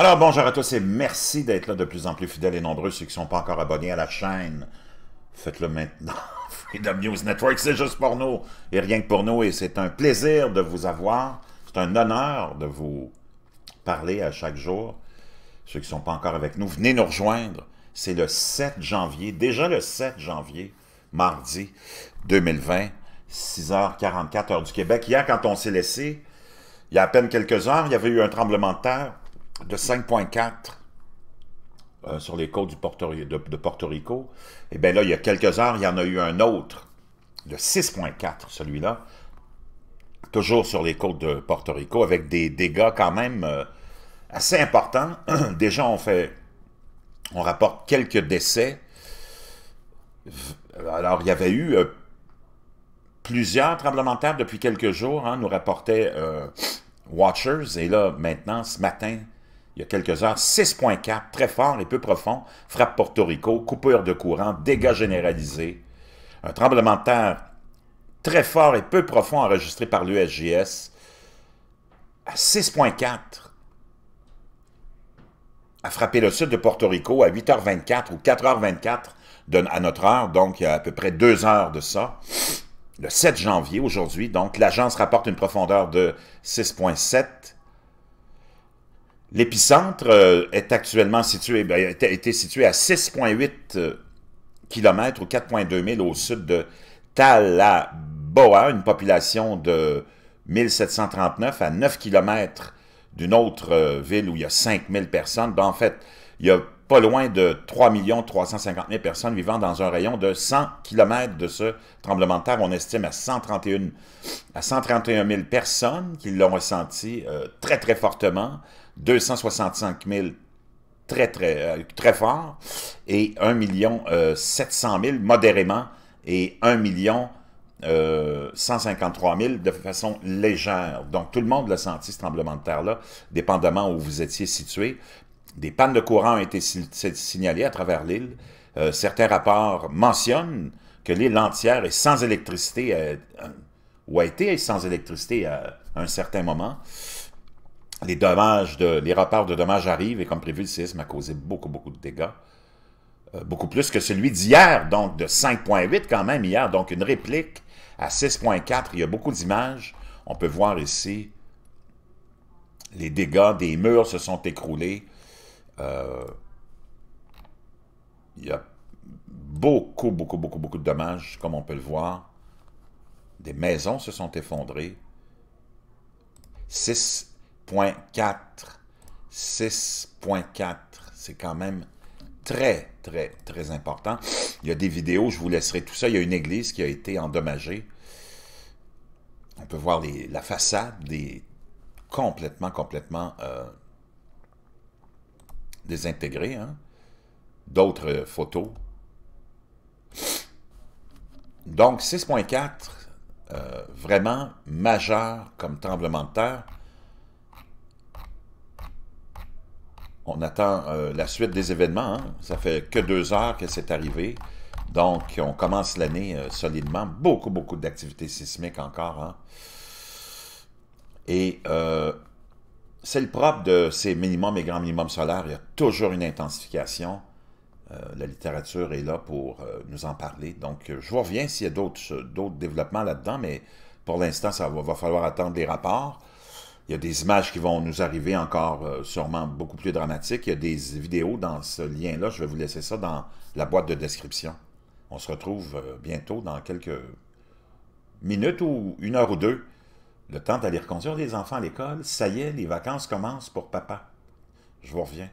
Alors bonjour à tous et merci d'être là de plus en plus fidèles et nombreux, ceux qui ne sont pas encore abonnés à la chaîne. Faites-le maintenant. Freedom News Network, c'est juste pour nous et rien que pour nous. Et c'est un plaisir de vous avoir. C'est un honneur de vous parler à chaque jour. Ceux qui ne sont pas encore avec nous, venez nous rejoindre. C'est le 7 janvier, déjà le 7 janvier, mardi 2020, 6h44 heure du Québec. Hier, quand on s'est laissé, il y a à peine quelques heures, il y avait eu un tremblement de terre de 5,4 euh, sur les côtes du de, Porto Rico. Et eh bien là, il y a quelques heures, il y en a eu un autre de 6,4, celui-là, toujours sur les côtes de Porto Rico, avec des dégâts quand même euh, assez importants. Déjà, on fait, on rapporte quelques décès. Alors, il y avait eu euh, plusieurs tremblements de terre depuis quelques jours, On hein, nous rapportait Watchers, et là, maintenant, ce matin, il y a quelques heures, 6.4, très fort et peu profond, frappe Porto Rico, coupure de courant, dégâts généralisés, un tremblement de terre très fort et peu profond enregistré par l'USGS à 6.4 a frappé le sud de Porto Rico à 8h24 ou 4h24 à notre heure, donc il y a à peu près deux heures de ça. Le 7 janvier, aujourd'hui, donc, l'agence rapporte une profondeur de 6.7 L'épicentre euh, est actuellement situé, ben, a été situé à 6,8 euh, km ou 4,2 milles au sud de Talaboa, une population de 1739 à 9 km d'une autre euh, ville où il y a 5000 personnes. Ben, en fait, il y a pas loin de 3 350 000 personnes vivant dans un rayon de 100 km de ce tremblement de terre. On estime à 131, à 131 000 personnes qui l'ont ressenti euh, très, très fortement, 265 000 très, très, euh, très fort, et 1 700 000 modérément, et 1 million 153 euh, 000 de façon légère. Donc, tout le monde l'a senti, ce tremblement de terre-là, dépendamment où vous étiez situé. Des pannes de courant ont été signalées à travers l'île. Euh, certains rapports mentionnent que l'île entière est sans électricité, euh, ou a été sans électricité à, un certain moment. Les dommages, de, les rapports de dommages arrivent et comme prévu, le séisme a causé beaucoup, beaucoup de dégâts. Euh, beaucoup plus que celui d'hier, donc de 5.8 quand même hier, donc une réplique à 6.4. Il y a beaucoup d'images. On peut voir ici les dégâts des murs se sont écroulés il euh, y a beaucoup, beaucoup, beaucoup, beaucoup de dommages, comme on peut le voir. Des maisons se sont effondrées. 6.4. 6.4. C'est quand même très, très, très important. Il y a des vidéos, je vous laisserai tout ça. Il y a une église qui a été endommagée. On peut voir la façade des complètement, complètement euh, désintégrer, Hein? D'autres euh, photos. Donc, 6.4, euh, vraiment majeur comme tremblement de terre. On attend euh, la suite des événements. Hein? Ça fait que deux heures que c'est arrivé. Donc, on commence l'année solidement. Beaucoup, beaucoup d'activités sismiques encore. Hein. Et c'est le propre de ces minimums et grands minimums solaires. Il y a toujours une intensification. Euh, la littérature est là pour euh, nous en parler. Donc, euh, je vous reviens s'il y a d'autres développements là-dedans, mais pour l'instant, ça va, falloir attendre des rapports. Il y a des images qui vont nous arriver encore sûrement beaucoup plus dramatiques. Il y a des vidéos dans ce lien-là. Je vais vous laisser ça dans la boîte de description. On se retrouve bientôt dans quelques minutes ou une heure ou deux. Le temps d'aller reconduire les enfants à l'école, ça y est, les vacances commencent pour papa. Je vous reviens.